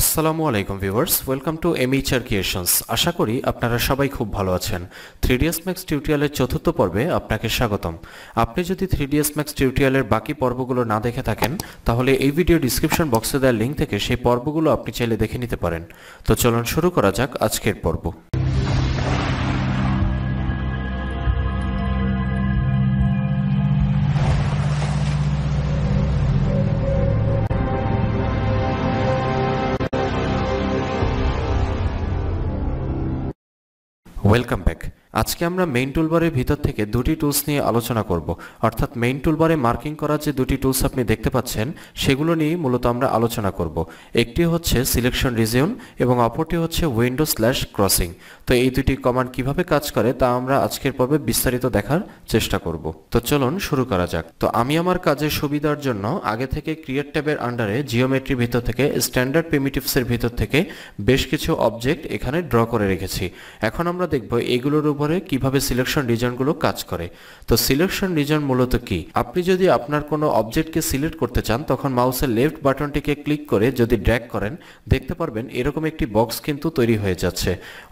আসসালামু আলাইকুম viewers welcome to M R creations আশা করি আপনারা সবাই খুব ভালো আছেন থ্রি ডিএস ম্যাক্স টিউটোরিয়ালের চতুর্থ পর্বে আপনাকে স্বাগতম আপনি যদি থ্রি ডিএস ম্যাক্স টিউটোরিয়ালের বাকি পর্বগুলো না দেখে থাকেন তাহলে এই ভিডিও ডিসক্রিপশন বক্সে দেওয়ার লিঙ্ক থেকে সেই পর্বগুলো আপনি চাইলে দেখে নিতে পারেন তো চলুন শুরু করা যাক আজকের পর্ব welcome back. আজকে আমরা মেইন টুলবারের ভিতর থেকে দুটি টুলস নিয়ে আলোচনা করব অর্থাৎ মেইন টুলবারে মার্কিং করা যে দুটি টুলস আপনি দেখতে পাচ্ছেন সেগুলো নিয়ে মূলত আমরা আলোচনা করব একটি হচ্ছে সিলেকশন রিজিয়ন এবং অপরটি হচ্ছে উইন্ডো স্ল্যাশ ক্রসিং তো এই দুটি কমান্ড কিভাবে কাজ করে তা আমরা আজকের পর্বে বিস্তারিত দেখার চেষ্টা করব তো চলুন শুরু করা যাক তো আমি আমার কাজের সুবিধার জন্য আগে থেকে ক্রিয়েট ট্যাবের আন্ডারে জিওমেট্রি ভিতর থেকে স্ট্যান্ডার্ড পেমিটিভসের ভিতর থেকে বেশ কিছু অবজেক্ট এখানে ড্র করে রেখেছি এখন আমরা দেখব এগুলোর উপর পরে কিভাবে সিলেকশন রিজনগুলো কাজ করে তো সিলেকশন রিজন মূলত কি আপনি যদি আপনার কোনো অবজেক্টকে সিলেক্ট করতে চান তখন মাউসের লেফট বাটনটিকে ক্লিক করে যদি ড্র্যাগ করেন দেখতে পারবেন এরকম একটি বক্স কিন্তু তৈরি হয়ে যাচ্ছে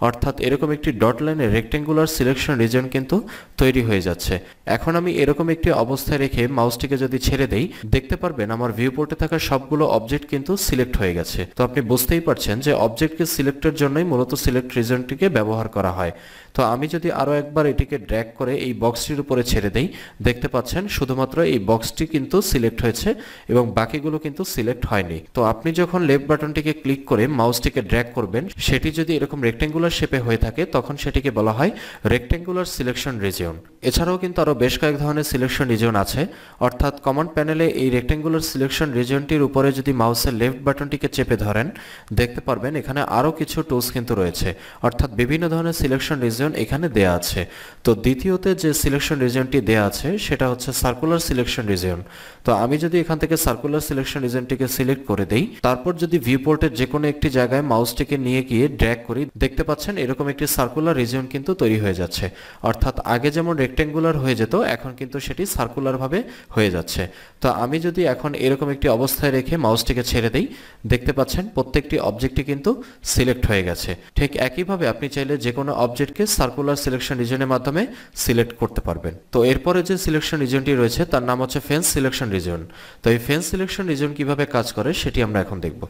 অর্থাৎ এরকম একটি ডট লাইনে রেক্টেঙ্গুলার সিলেকশন রিজন কিন্তু তৈরি হয়ে যাচ্ছে এখন আমি এরকম একটি অবস্থায় রেখে মাউসটিকে যদি ছেড়ে দেই দেখতে পারবেন আমার ভিউপোর্টে থাকা সবগুলো অবজেক্ট কিন্তু সিলেক্ট হয়ে গেছে তো আপনি বুঝতেই পারছেন যে অবজেক্টকে সিলেক্টের জন্যই মূলত সিলেক্ট রিজনটিকে ব্যবহার করা হয় তো আমি যদি যদি আরও একবার এটিকে ড্র্যাক করে এই বক্সটির উপরে ছেড়ে দেই দেখতে পাচ্ছেন শুধুমাত্র এই বক্সটি কিন্তু সিলেক্ট হয়েছে এবং বাকিগুলো কিন্তু সিলেক্ট হয়নি তো আপনি যখন লেফট বাটনটিকে ক্লিক করে মাউসটিকে ড্র্যাক করবেন সেটি যদি এরকম রেক্টেঙ্গুলার শেপে হয়ে থাকে তখন সেটিকে বলা হয় রেক্টেঙ্গুলার সিলেকশন রিজিয়ন এছাড়াও কিন্তু আরও বেশ কয়েক ধরনের সিলেকশন রিজিয়ন আছে অর্থাৎ কমান্ড প্যানেলে এই রেক্টেঙ্গুলার সিলেকশন রিজিয়নটির উপরে যদি মাউসের লেফট বাটনটিকে চেপে ধরেন দেখতে পারবেন এখানে আরও কিছু টুলস কিন্তু রয়েছে অর্থাৎ বিভিন্ন ধরনের সিলেকশন রিজিয়ন এখানে দেয়া আছে তো দ্বিতীয়তে যে সিলেকশন রিজিয়নটি দেয়া আছে সেটা হচ্ছে সার্কুলার সিলেকশন রিজিয়ন তো আমি যদি এখান থেকে সার্কুলার সিলেকশন রিজিয়নটিকে সিলেক্ট করে দেই তারপর যদি ভিউ পোর্টের যে কোনো একটি জায়গায় মাউসটিকে নিয়ে গিয়ে ড্র্যাগ করি দেখতে পাচ্ছেন এরকম একটি সার্কুলার রিজিয়ন কিন্তু তৈরি হয়ে যাচ্ছে অর্থাৎ আগে যেমন রেক্টেঙ্গুলার হয়ে যেত এখন কিন্তু সেটি সার্কুলারভাবে হয়ে যাচ্ছে তো আমি যদি এখন এরকম একটি অবস্থায় রেখে মাউসটিকে ছেড়ে দেই দেখতে পাচ্ছেন প্রত্যেকটি অবজেক্টটি কিন্তু সিলেক্ট হয়ে গেছে ঠিক একইভাবে আপনি চাইলে যে কোনো অবজেক্টকে সার্কুলার সিলেকশন রিজনের মাধ্যমে সিলেক্ট করতে পারবেন তো এরপরে যে সিলেকশন রিজনটি রয়েছে তার নাম হচ্ছে ফেন্স সিলেকশন রিজন তো এই ফেন্স সিলেকশন রিজন কিভাবে কাজ করে সেটি আমরা এখন দেখব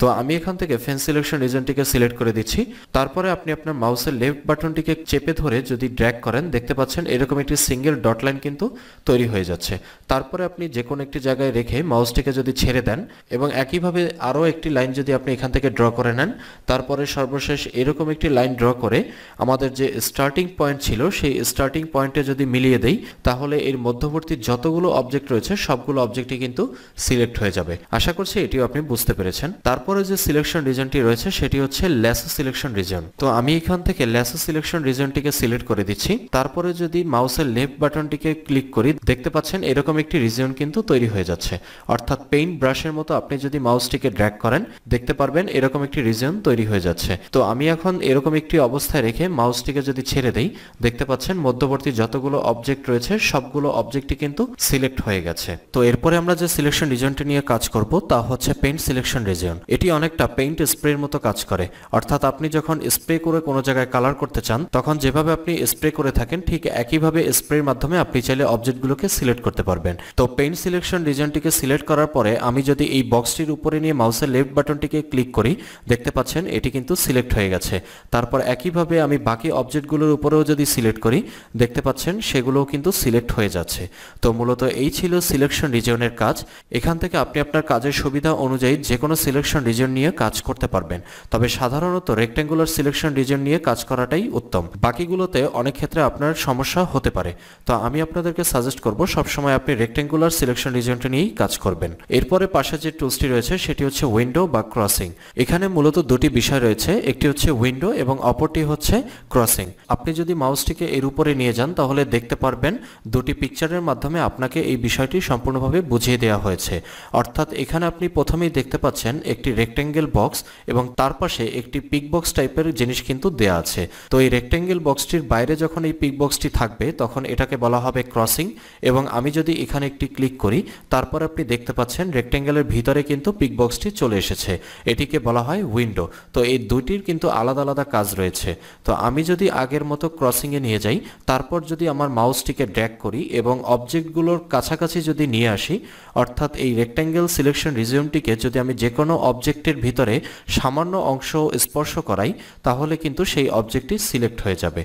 তো আমি এখান থেকে ফেন্স সিলেকশন রিজনটিকে সিলেক্ট করে দিচ্ছি তারপরে আপনি আপনার মাউসের লেফট বাটনটিকে চেপে ধরে যদি ড্র্যাগ করেন দেখতে পাচ্ছেন এরকম একটি সিঙ্গেল ডট লাইন কিন্তু তৈরি হয়ে যাচ্ছে তারপরে আপনি যে কোনো একটি জায়গায় রেখে মাউসটিকে যদি ছেড়ে দেন এবং একইভাবে আরও একটি লাইন যদি আপনি এখান থেকে ড্র করে নেন তারপরে সর্বশেষ এরকম একটি লাইন ড্র করে আমাদের যে স্টার্টিং পয়েন্ট ছিল সেই স্টার্টিং পয়েন্টে যদি মিলিয়ে দেই তাহলে এর মধ্যবর্তী যতগুলো অবজেক্ট রয়েছে সবগুলো অবজেক্টই কিন্তু সিলেক্ট হয়ে যাবে আশা করছি এটিও আপনি বুঝতে পেরেছেন তারপরে যে সিলেকশন রিজনটি রয়েছে সেটি হচ্ছে ল্যাসো সিলেকশন রিজন তো আমি এখান থেকে ল্যাসো সিলেকশন রিজনটিকে সিলেক্ট করে দিচ্ছি তারপরে যদি মাউসের লেফট বাটনটিকে ক্লিক করি দেখতে পাচ্ছেন এরকম একটি রিজন কিন্তু তৈরি হয়ে যাচ্ছে অর্থাৎ পেইন্ট ব্রাশের মতো আপনি যদি মাউসটিকে ড্র্যাগ করেন দেখতে পারবেন এরকম একটি রিজন তৈরি হয়ে যাচ্ছে তো আমি এখন এরকম একটি অবস্থায় রেখে মাউসটিকে যদি ছেড়ে দেই দেখতে পাচ্ছেন মধ্যবর্তী যতগুলো অবজেক্ট রয়েছে সবগুলো অবজেক্টই কিন্তু সিলেক্ট হয়ে গেছে তো এরপরে আমরা যে সিলেকশন রিজনটি নিয়ে কাজ করব তা হচ্ছে পেইন্ট সিলেকশন রিজন এটি অনেকটা পেইন্ট স্প্রের মতো কাজ করে অর্থাৎ আপনি যখন স্প্রে করে কোনো জায়গায় কালার করতে চান তখন যেভাবে আপনি স্প্রে করে থাকেন ঠিক একইভাবে স্প্রের মাধ্যমে আপনি চাইলে অবজেক্টগুলোকে সিলেক্ট করতে পারবেন তো পেইন্ট সিলেকশন রিজনটিকে সিলেক্ট করার পরে আমি যদি এই বক্সটির উপরে নিয়ে মাউসের লেফট বাটনটিকে ক্লিক করি দেখতে পাচ্ছেন এটি কিন্তু সিলেক্ট হয়ে গেছে তারপর একইভাবে আমি বাকি অবজেক্টগুলো অনেকগুলোর উপরেও যদি সিলেক্ট করি দেখতে পাচ্ছেন সেগুলোও কিন্তু সিলেক্ট হয়ে যাচ্ছে তো মূলত এই ছিল সিলেকশন রিজিয়নের কাজ এখান থেকে আপনি আপনার কাজের সুবিধা অনুযায়ী যে কোনো সিলেকশন রিজন নিয়ে কাজ করতে পারবেন তবে সাধারণত রেক্ট্যাঙ্গুলার সিলেকশন রিজন নিয়ে কাজ করাটাই উত্তম বাকিগুলোতে অনেক ক্ষেত্রে আপনার সমস্যা হতে পারে তো আমি আপনাদেরকে সাজেস্ট করব সবসময় আপনি রেক্ট্যাঙ্গুলার সিলেকশন রিজনটা নিয়েই কাজ করবেন এরপরে পাশে যে টুলসটি রয়েছে সেটি হচ্ছে উইন্ডো বা ক্রসিং এখানে মূলত দুটি বিষয় রয়েছে একটি হচ্ছে উইন্ডো এবং অপরটি হচ্ছে ক্রসিং আপনি যদি মাউসটিকে এর উপরে নিয়ে যান তাহলে দেখতে পারবেন দুটি পিকচারের মাধ্যমে আপনাকে এই বিষয়টি সম্পূর্ণভাবে বুঝিয়ে দেওয়া হয়েছে অর্থাৎ এখানে আপনি প্রথমেই দেখতে পাচ্ছেন একটি রেক্ট্যাঙ্গেল বক্স এবং তার পাশে একটি পিক বক্স টাইপের জিনিস কিন্তু দেয়া আছে তো এই রেক্ট্যাঙ্গেল বক্সটির বাইরে যখন এই পিক বক্সটি থাকবে তখন এটাকে বলা হবে ক্রসিং এবং আমি যদি এখানে একটি ক্লিক করি তারপর আপনি দেখতে পাচ্ছেন রেক্ট্যাঙ্গেলের ভিতরে কিন্তু পিক বক্সটি চলে এসেছে এটিকে বলা হয় উইন্ডো তো এই দুইটির কিন্তু আলাদা আলাদা কাজ রয়েছে তো আমি যদি আগে আগের মতো ক্রসিংয়ে নিয়ে যাই তারপর যদি আমার মাউসটিকে ড্র্যাগ করি এবং অবজেক্টগুলোর কাছাকাছি যদি নিয়ে আসি অর্থাৎ এই রেক্ট্যাঙ্গেল সিলেকশন রিজিউমটিকে যদি আমি যে কোনো অবজেক্টের ভিতরে সামান্য অংশ স্পর্শ করাই তাহলে কিন্তু সেই অবজেক্টটি সিলেক্ট হয়ে যাবে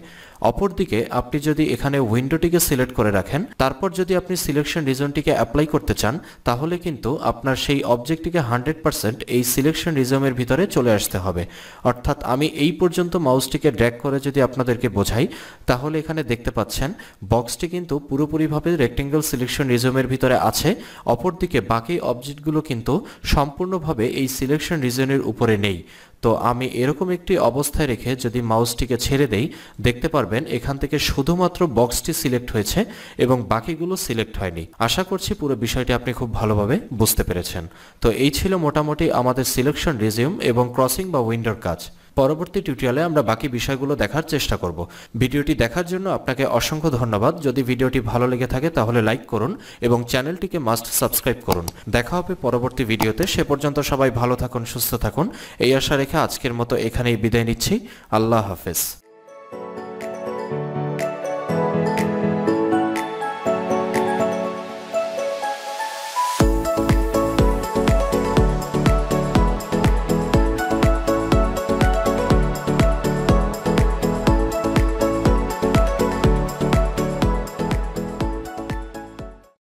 অপরদিকে আপনি যদি এখানে উইন্ডোটিকে সিলেক্ট করে রাখেন তারপর যদি আপনি সিলেকশন রিজনটিকে অ্যাপ্লাই করতে চান তাহলে কিন্তু আপনার সেই অবজেক্টটিকে হান্ড্রেড পারসেন্ট এই সিলেকশন রিজমের ভিতরে চলে আসতে হবে অর্থাৎ আমি এই পর্যন্ত মাউসটিকে ড্র্যাক করে যদি আপনাদেরকে বোঝাই তাহলে এখানে দেখতে পাচ্ছেন বক্সটি কিন্তু পুরোপুরিভাবে রেক্টেঙ্গেল সিলেকশন রিজমের ভিতরে আছে অপরদিকে বাকি অবজেক্টগুলো কিন্তু সম্পূর্ণভাবে এই সিলেকশন রিজনের উপরে নেই তো আমি এরকম একটি অবস্থায় রেখে যদি মাউসটিকে ছেড়ে দেই দেখতে পারবেন এখান থেকে শুধুমাত্র বক্সটি সিলেক্ট হয়েছে এবং বাকিগুলো সিলেক্ট হয়নি আশা করছি পুরো বিষয়টি আপনি খুব ভালোভাবে বুঝতে পেরেছেন তো এই ছিল মোটামুটি আমাদের সিলেকশন রিজিউম এবং ক্রসিং বা উইন্ডোর কাজ পরবর্তী টিউটোরিয়ালে আমরা বাকি বিষয়গুলো দেখার চেষ্টা করব ভিডিওটি দেখার জন্য আপনাকে অসংখ্য ধন্যবাদ যদি ভিডিওটি ভালো লেগে থাকে তাহলে লাইক করুন এবং চ্যানেলটিকে মাস্ট সাবস্ক্রাইব করুন দেখা হবে পরবর্তী ভিডিওতে সে পর্যন্ত সবাই ভালো থাকুন সুস্থ থাকুন এই আশা রেখে আজকের মতো এখানেই বিদায় নিচ্ছি আল্লাহ হাফেজ